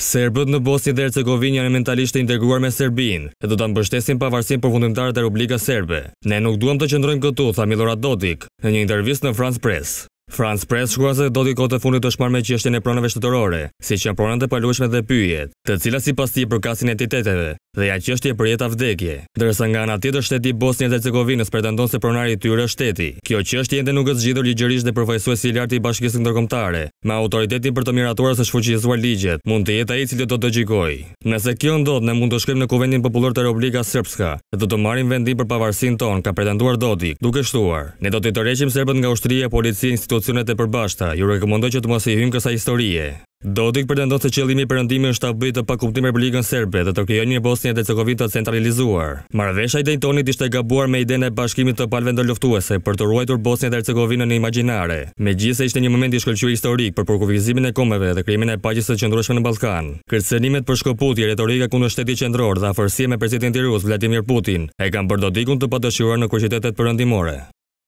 Serbët në Bosnjë dhe Hercegovinë janë mentalisht të integruar me Serbinë dhe do ta mbështesin pavarësinë përfundimtare të Republikës Serbe. Ne nuk duam të qëndrojmë këtu, tha Milorad Dodik në një intervistë në France Press. France Press shkruan se Dodik kohë të fundit të marrë me çështjen e pronave shtetërore, siç janë pronat e palueshme dhe pyjet, të cilat sipas tij përkasin entiteteve dhe ja qështje për jeta vdekje. Dërsa nga nga tjetër shteti Bosnia dhe Cegovinës pretendon se pronari tyre shteti, kjo qështje ende nuk është gjithër ligjërish dhe përfajsu e si lartë i bashkisë në tërkomtare, me autoritetin për të miratuar është shfuqizuar ligjet, mund të a i cilë të të gjikoj. Nëse kjo ndodhë, ne mund të shkrim në kuvendin popullor të Republika Srpska, dhe të marim vendin për pavarsin ton, ka pretenduar Dodi, duke shtuar. Ne do të të reqim serbet nga ushtrije, policie, institucionet e përbashta, ju rekomendoj që të mos i hymë kësa historie. Dodik ndonë se qëllimi përëndimi është të bëjtë të pakuptim Republikën Serbe dhe të kjojnë një Bosnjë dhe Cekovit të centralizuar. Marvesha i dejtonit ishte gabuar me idene bashkimit të palve ndër luftuese për të ruajtur Bosnjë dhe Cekovinë në imaginare. Me gjithse ishte një moment i shkëllqyri historik për përkuvizimin e komeve dhe krimin e pagjës të qëndrueshme në Balkan. Kërcenimet për shkoput i retorika kundë shteti qëndror dhe afërsie me presidenti Rus, Vladimir Putin, e kam Dodikun të në